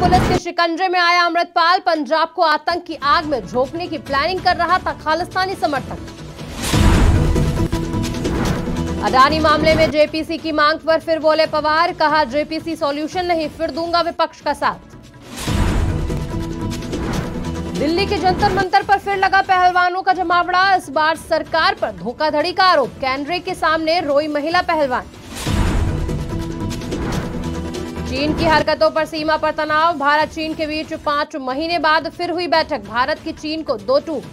police के शिकंजे में आया अमृतपाल पंजाब को आतंक की आग में झोंकने की प्लानिंग कर रहा था खालिस्तानी समर्थक अडानी मामले में जेपीसी की मांग पर फिर बोले पवार कहा जेपीसी सॉल्यूशन नहीं फिर दूंगा विपक्ष का साथ दिल्ली के जंतर मंतर पर फिर लगा पहलवानों का जमावड़ा इस बार सरकार पर धोखाधड़ी का आरोप कैंड्रे के सामने रोई महिला पहलवान चीन की हरकतों पर सीमा पर तनाव भारत चीन के बीच पांच महीने बाद फिर हुई बैठक भारत की चीन को दो टूक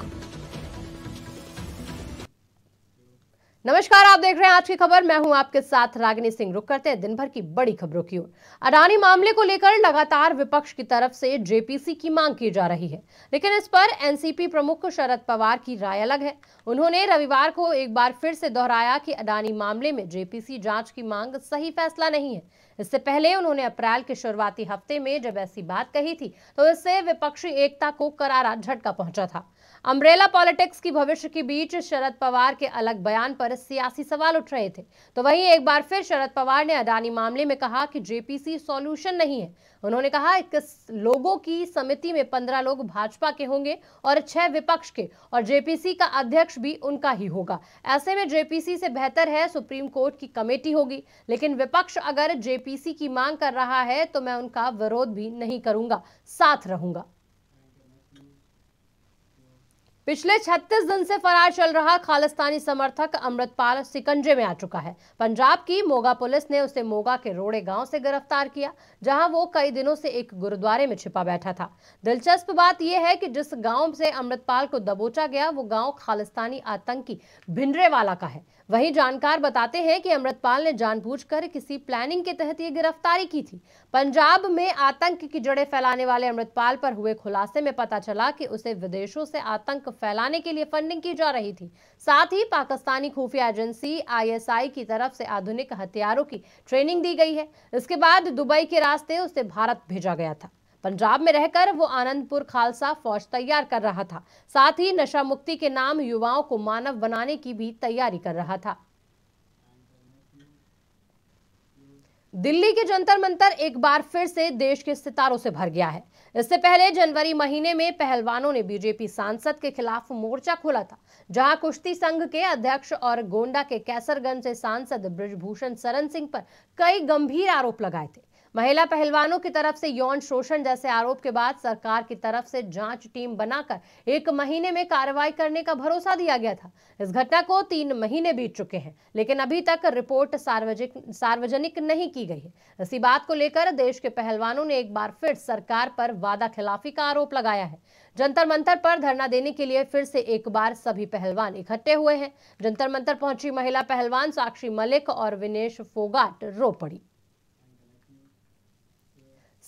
नमस्कार आप देख रहे हैं आज की खबर मैं हूं आपके साथ रागिनी सिंह रुक करते हैं दिन भर की बड़ी खबरों की ओर अडानी मामले को लेकर लगातार विपक्ष की तरफ से जेपीसी की मांग की जा रही है लेकिन इस पर एनसीपी प्रमुख शरद पवार की राय अलग है उन्होंने रविवार को एक बार फिर से दोहराया कि अडानी मामले में जेपीसी जांच की मांग सही फैसला नहीं है इससे पहले उन्होंने अप्रैल के शुरुआती हफ्ते में जब ऐसी बात कही थी तो इससे विपक्षी एकता को करारा झटका पहुंचा था अम्ब्रेला पॉलिटिक्स की भविष्य के बीच शरद पवार के अलग बयान पर सियासी सवाल उठ रहे थे तो वहीं एक बार फिर शरद पवार ने अडानी मामले में कहा कि जेपीसी सॉल्यूशन नहीं है उन्होंने कहा इक्कीस लोगों की समिति में पंद्रह लोग भाजपा के होंगे और छह विपक्ष के और जेपीसी का अध्यक्ष भी उनका ही होगा ऐसे में जेपीसी से बेहतर है सुप्रीम कोर्ट की कमेटी होगी लेकिन विपक्ष अगर जेपी जेपीसी की मांग कर रहा है तो मैं उनका विरोध भी नहीं करूंगा साथ रहूंगा पिछले 36 दिन से फरार चल रहा खालिस्तानी समर्थक अमृतपाल सिकंजे में आ चुका है पंजाब की मोगा पुलिस ने उसे मोगा के रोड़े गांव से गिरफ्तार किया जहां वो कई दिनों से एक गुरुद्वारे में छिपा बैठा था दिलचस्प बात यह है कि जिस गांव से अमृतपाल को दबोचा गया वो गांव खालिस्तानी आतंकी भिंडरेवाला का है वहीं जानकार बताते हैं कि अमृतपाल ने जानबूझकर किसी प्लानिंग के तहत ये गिरफ्तारी की थी पंजाब में आतंक की जड़ें फैलाने वाले अमृतपाल पर हुए खुलासे में पता चला कि उसे विदेशों से आतंक फैलाने के लिए फंडिंग की जा रही थी साथ ही पाकिस्तानी खुफिया एजेंसी आईएसआई की तरफ से आधुनिक हथियारों की ट्रेनिंग दी गई है इसके बाद दुबई के रास्ते उसे भारत भेजा गया था पंजाब में रहकर वो आनंदपुर खालसा फौज तैयार कर रहा था साथ ही नशा मुक्ति के नाम युवाओं को मानव बनाने की भी तैयारी कर रहा था दिल्ली के जंतर मंतर एक बार फिर से देश के सितारों से भर गया है इससे पहले जनवरी महीने में पहलवानों ने बीजेपी सांसद के खिलाफ मोर्चा खोला था जहां कुश्ती संघ के अध्यक्ष और गोंडा के कैसरगंज से सांसद ब्रजभूषण सरन सिंह पर कई गंभीर आरोप लगाए थे महिला पहलवानों की तरफ से यौन शोषण जैसे आरोप के बाद सरकार की तरफ से जांच टीम बनाकर एक महीने में कार्रवाई करने का भरोसा दिया गया था इस घटना को तीन महीने बीत चुके हैं लेकिन अभी तक रिपोर्ट सार्वजनिक सार्वजनिक नहीं की गई है इसी बात को लेकर देश के पहलवानों ने एक बार फिर सरकार पर वादा खिलाफी का आरोप लगाया है जंतर मंतर पर धरना देने के लिए फिर से एक बार सभी पहलवान इकट्ठे हुए हैं जंतर मंतर पहुंची महिला पहलवान साक्षी मलिक और विनेश फोगाट रो पड़ी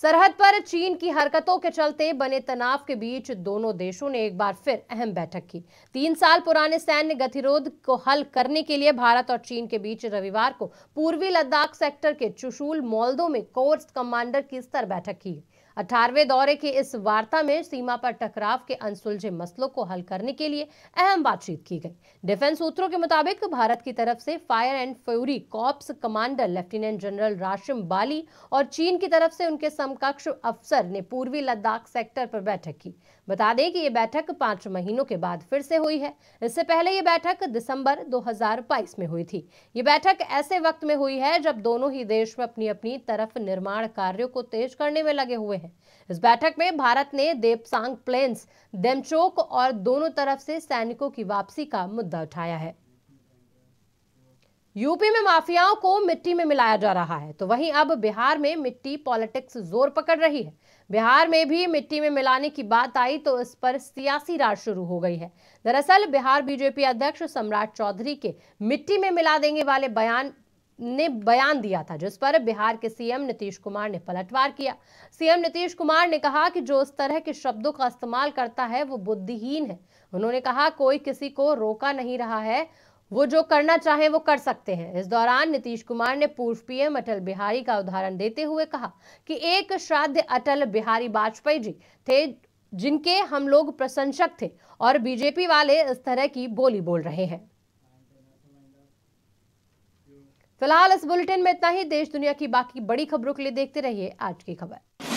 सरहद पर चीन की हरकतों के चलते बने तनाव के बीच दोनों देशों ने एक बार फिर अहम बैठक की तीन साल पुराने सैन्य गतिरोध को हल करने के लिए भारत और चीन के बीच रविवार को पूर्वी लद्दाख सेक्टर के चुशूल मोल्दो में कोर्स कमांडर की स्तर बैठक की अठारवे दौरे के इस वार्ता में सीमा पर टकराव के अनसुलझे मसलों को हल करने के लिए अहम बातचीत की गई डिफेंस सूत्रों के मुताबिक भारत की तरफ से fire and fury corps commander lieutenant general Rashim Bali और चीन की तरफ से उनके सम समकक्ष अफसर ने पूर्वी लद्दाख सेक्टर पर बैठक की बता दें कि ये बैठक पांच महीनों के बाद फिर से हुई है इससे पहले ये बैठक दिसंबर 2022 में हुई थी ये बैठक ऐसे वक्त में हुई है जब दोनों ही देश में अपनी अपनी तरफ निर्माण कार्यों को तेज करने में लगे हुए हैं इस बैठक में भारत ने देपसांग प्लेन्स देमचोक और दोनों तरफ से सैनिकों की वापसी का मुद्दा उठाया है यूपी में माफियाओं को मिट्टी में मिलाया जा रहा है तो वहीं अब बिहार में मिट्टी पॉलिटिक्स जोर पकड़ रही है बिहार में भी मिट्टी में मिलाने की बात आई तो इस पर सियासी राज शुरू हो गई है दरअसल बिहार बीजेपी अध्यक्ष सम्राट चौधरी के मिट्टी में मिला देंगे वाले बयान ने बयान दिया था जिस पर बिहार के सीएम नीतीश कुमार ने पलटवार किया सीएम नीतीश कुमार ने कहा कि जो इस तरह के शब्दों का इस्तेमाल करता है वो बुद्धिहीन है उन्होंने कहा कोई किसी को रोका नहीं रहा है वो जो करना चाहे वो कर सकते हैं इस दौरान नीतीश कुमार ने पूर्व पीएम अटल बिहारी का उदाहरण देते हुए कहा कि एक श्राद्ध अटल बिहारी वाजपेयी जी थे जिनके हम लोग प्रशंसक थे और बीजेपी वाले इस तरह की बोली बोल रहे हैं फिलहाल इस बुलेटिन में इतना ही देश दुनिया की बाकी बड़ी खबरों के लिए देखते रहिए आज की खबर